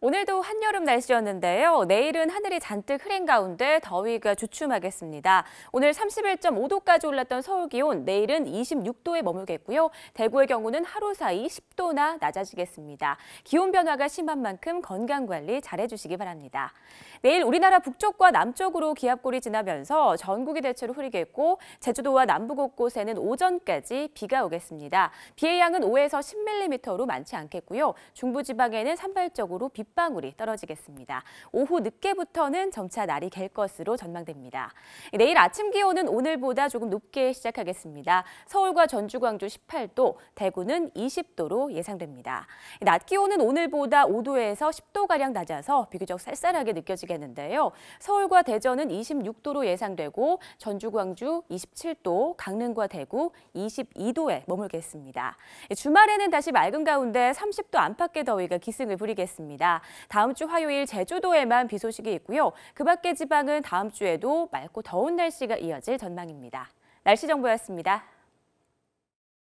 오늘도 한여름 날씨였는데요. 내일은 하늘이 잔뜩 흐린 가운데 더위가 주춤하겠습니다. 오늘 31.5도까지 올랐던 서울 기온, 내일은 26도에 머물겠고요. 대구의 경우는 하루 사이 10도나 낮아지겠습니다. 기온 변화가 심한 만큼 건강관리 잘해주시기 바랍니다. 내일 우리나라 북쪽과 남쪽으로 기압골이 지나면서 전국이 대체로 흐리겠고 제주도와 남부 곳곳에는 오전까지 비가 오겠습니다. 비의 양은 5에서 10mm로 많지 않겠고요. 중부지방에는 산발적으로 비 빗방울이 떨어지겠습니다. 오후 늦게부터는 점차 날이 갤 것으로 전망됩니다. 내일 아침 기온은 오늘보다 조금 높게 시작하겠습니다. 서울과 전주, 광주 18도, 대구는 20도로 예상됩니다. 낮 기온은 오늘보다 5도에서 10도가량 낮아서 비교적 쌀쌀하게 느껴지겠는데요. 서울과 대전은 26도로 예상되고 전주, 광주 27도, 강릉과 대구 22도에 머물겠습니다. 주말에는 다시 맑은 가운데 30도 안팎의 더위가 기승을 부리겠습니다. 다 다음 주 화요일 제주도에만 비 소식이 있고요. 그 밖의 지방은 다음 주에도 맑고 더운 날씨가 이어질 전망입니다. 날씨 정보였습니다.